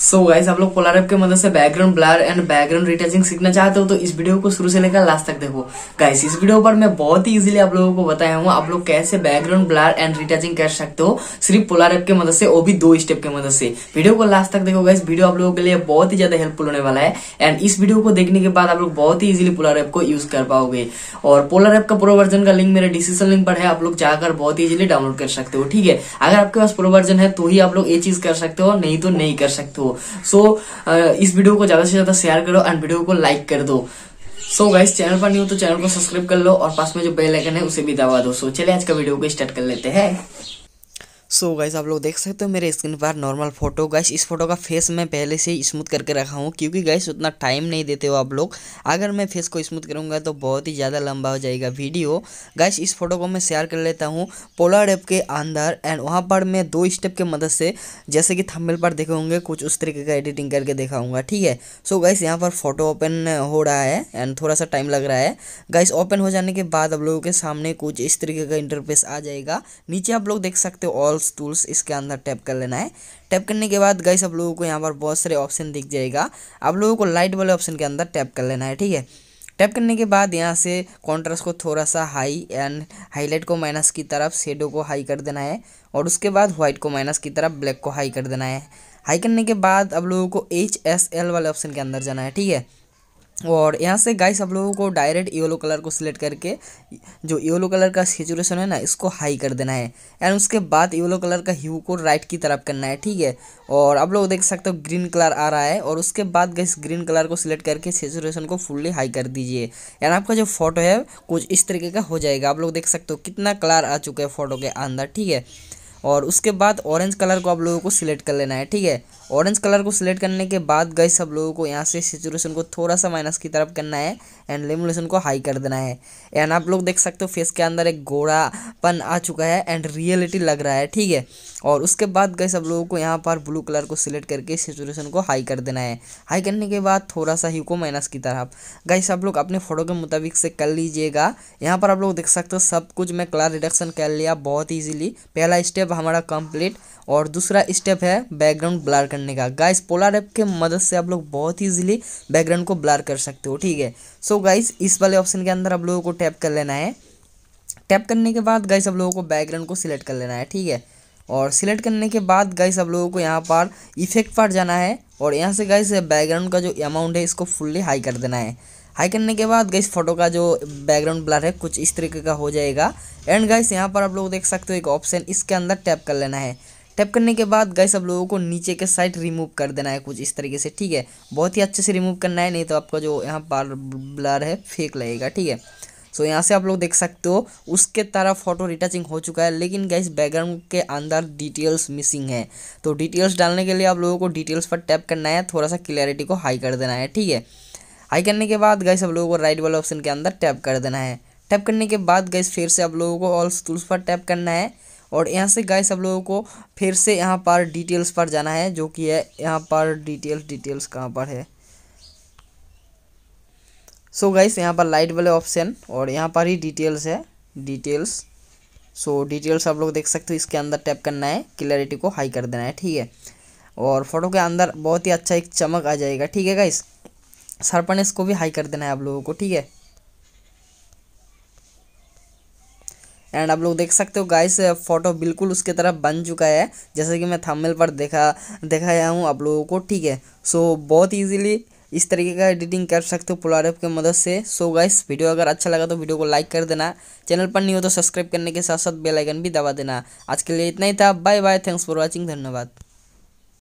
so guys आप लोग app के मदद से background blur and background retouching सीखना चाहते हो तो इस वीडियो को शुरू से लेकर लास्ट तक देखो गाइस इस वीडियो पर मैं बहुत ही इजीली आप लोगों को बताया हूँ आप लोग कैसे बैकग्राउंड ब्लर एंड रिटचिंग कर सकते हो सिर्फ एप के मदद से वो भी दो स्टेप के मदद से वीडियो को लास्ट तक देखो गाइस वीडियो आप लोगों के लिए बहुत ही ज्यादा हेल्पफुल होने वाला है एंड इस वीडियो को देखने के बाद आप लोग बहुत ही इजिली एप को यूज कर पाओगे और एप का प्रो वर्जन का लिंक मेरे डिस्क्रिप्शन लिंक पर है आप लोग जाकर बहुत ही इजिली डाउनलोड कर सकते हो ठीक है अगर आपके पास प्रो वर्जन है तो ही आप लोग ये चीज कर सकते हो नहीं तो नहीं कर सकते हो सो so, uh, इस वीडियो को ज़्यादा से ज़्यादा शेयर करो एंड वीडियो को लाइक कर दो सो so गाइस चैनल पर नहीं हो तो चैनल को सब्सक्राइब कर लो और पास में जो बेल आइकन है उसे भी दबा दो सो so, आज का वीडियो को स्टार्ट कर लेते हैं सो गाइस आप लोग देख सकते हो मेरे स्क्रीन पर नॉर्मल फोटो गाइस इस फोटो का फेस मैं पहले से ही स्मूथ करके रखा हूँ क्योंकि गाइस उतना टाइम नहीं देते हो आप लोग अगर मैं फेस को स्मूथ करूँगा तो बहुत ही ज़्यादा लंबा हो जाएगा वीडियो गाइस इस फोटो को मैं शेयर कर लेता हूँ पोलर एप के अंदर एंड वहाँ पर मैं दो स्टेप की मदद से जैसे कि थम्बल पर देखे होंगे कुछ उस तरीके का एडिटिंग करके देखाऊँगा ठीक है सो गाइस यहाँ पर फोटो ओपन हो रहा है एंड थोड़ा सा टाइम लग रहा है गाइस ओपन हो जाने के बाद आप लोगों के सामने कुछ इस तरीके का इंटरफेस आ जाएगा नीचे आप लोग देख सकते हो ऑल टूल्स टूल्स इसके अंदर टैप कर लेना है टैप करने के बाद गाइस आप लोगों को यहाँ पर बहुत सारे ऑप्शन दिख जाएगा आप लोगों को लाइट वाले ऑप्शन के अंदर टैप कर लेना है ठीक है टैप करने के बाद यहाँ से कॉन्ट्रास्ट को थोड़ा सा हाई एंड हाईलाइट को माइनस की तरफ शेडो को हाई कर देना है और उसके बाद व्हाइट को माइनस की तरफ ब्लैक को हाई कर देना है हाई करने के बाद अब लोगों को एच एस एल वाले ऑप्शन के अंदर जाना है ठीक है और यहाँ से गाइस आप लोगों को डायरेक्ट येलो कलर को सिलेक्ट करके जो येलो कलर का सेचुरेशन है ना इसको हाई कर देना है एंड उसके बाद येलो कलर का ह्यू को राइट की तरफ करना है ठीक है और आप लोग देख सकते हो ग्रीन कलर आ रहा है और उसके बाद गाइस ग्रीन कलर को सिलेक्ट करके सेचुरेशन को फुल्ली हाई कर दीजिए एंड आपका जो फोटो है कुछ इस तरीके का हो जाएगा आप लोग देख सकते हो कितना कलर आ चुका है फोटो के अंदर ठीक है और उसके बाद ऑरेंज कलर को आप लोगों को सिलेक्ट कर लेना है ठीक है ऑरेंज कलर को सिलेक्ट करने के बाद गए सब लोगों को यहाँ से सिचुएशन को थोड़ा सा माइनस की तरफ करना है एंड लिमुलेशन को हाई कर देना है एंड आप लोग देख सकते हो फेस के अंदर एक गोरापन आ चुका है एंड रियलिटी लग रहा है ठीक है और उसके बाद गए आप लोगों को यहाँ पर ब्लू कलर को सिलेक्ट करके सेचुरेशन को हाई कर देना है हाई करने के बाद थोड़ा सा ही को माइनस की तरफ गए आप लोग अपने फ़ोटो के मुताबिक से कर लीजिएगा यहाँ पर आप लोग देख सकते हो सब कुछ मैं कलर रिडक्शन कर लिया बहुत ईजिली पहला स्टेप हमारा कंप्लीट और दूसरा स्टेप है बैकग्राउंड ब्लर करने का गाइस पोलर ऐप के मदद से आप लोग बहुत ईजिली बैकग्राउंड को ब्लर कर सकते हो ठीक है सो so गाइस इस वाले ऑप्शन के अंदर आप लोगों को टैप कर लेना है टैप करने के बाद गाइस आप लोगों को बैकग्राउंड को सिलेक्ट कर लेना है ठीक है और सिलेक्ट करने के बाद गाइस आप लोगों को यहाँ पर इफेक्ट पर जाना है और यहाँ से गाइस बैकग्राउंड का जो अमाउंट है इसको फुल्ली हाई कर देना है हाई करने के बाद गाइस फोटो का जो बैकग्राउंड ब्लर है कुछ इस तरीके का हो जाएगा एंड गाइस यहाँ पर आप लोग देख सकते हो एक ऑप्शन इसके अंदर टैप कर लेना है टैप करने के बाद गाइस आप लोगों को नीचे के साइड रिमूव कर देना है कुछ इस तरीके से ठीक है बहुत ही अच्छे से रिमूव करना है नहीं तो आपका जो यहाँ पर ब्लर है फेक लगेगा ठीक है सो यहाँ से आप लोग देख सकते हो उसके तरह फ़ोटो रिटचिंग हो चुका है लेकिन गैस बैकग्राउंड के अंदर डिटेल्स मिसिंग है तो डिटेल्स डालने के लिए आप लोगों को डिटेल्स पर टैप करना है थोड़ा सा क्लियरिटी को हाई कर देना है ठीक है हाई करने के बाद गैस आप लोगों को राइट वाले ऑप्शन के अंदर टैप कर देना है टैप करने के बाद गैस फिर से आप लोगों को ऑल टूल्स पर टैप करना है और यहाँ से गाइस आप लोगों को फिर से यहाँ पर डिटेल्स पर जाना है जो कि है यहाँ पर डिटेल्स डिटेल्स कहाँ पर है सो गाइस यहाँ पर लाइट वाले ऑप्शन और यहाँ पर ही डिटेल्स है डिटेल्स सो डिटेल्स आप लोग देख सकते हो इसके अंदर टैप करना है क्लैरिटी को हाई कर देना है ठीक है और फोटो के अंदर बहुत ही अच्छा एक चमक आ जाएगा ठीक है गाइस शार्पनेस को भी हाई कर देना है आप लोगों को ठीक है एंड आप लोग देख सकते हो गाइस फोटो बिल्कुल उसके तरह बन चुका है जैसे कि मैं थंबनेल पर देखा गया हूँ आप लोगों को ठीक है सो so, बहुत इजीली इस तरीके का एडिटिंग कर सकते हो पोलारेप के मदद से सो गाइस वीडियो अगर अच्छा लगा तो वीडियो को लाइक कर देना चैनल पर नहीं हो तो सब्सक्राइब करने के साथ साथ बेलाइकन भी दबा देना आज के लिए इतना ही था bye bye thanks for watching धन्यवाद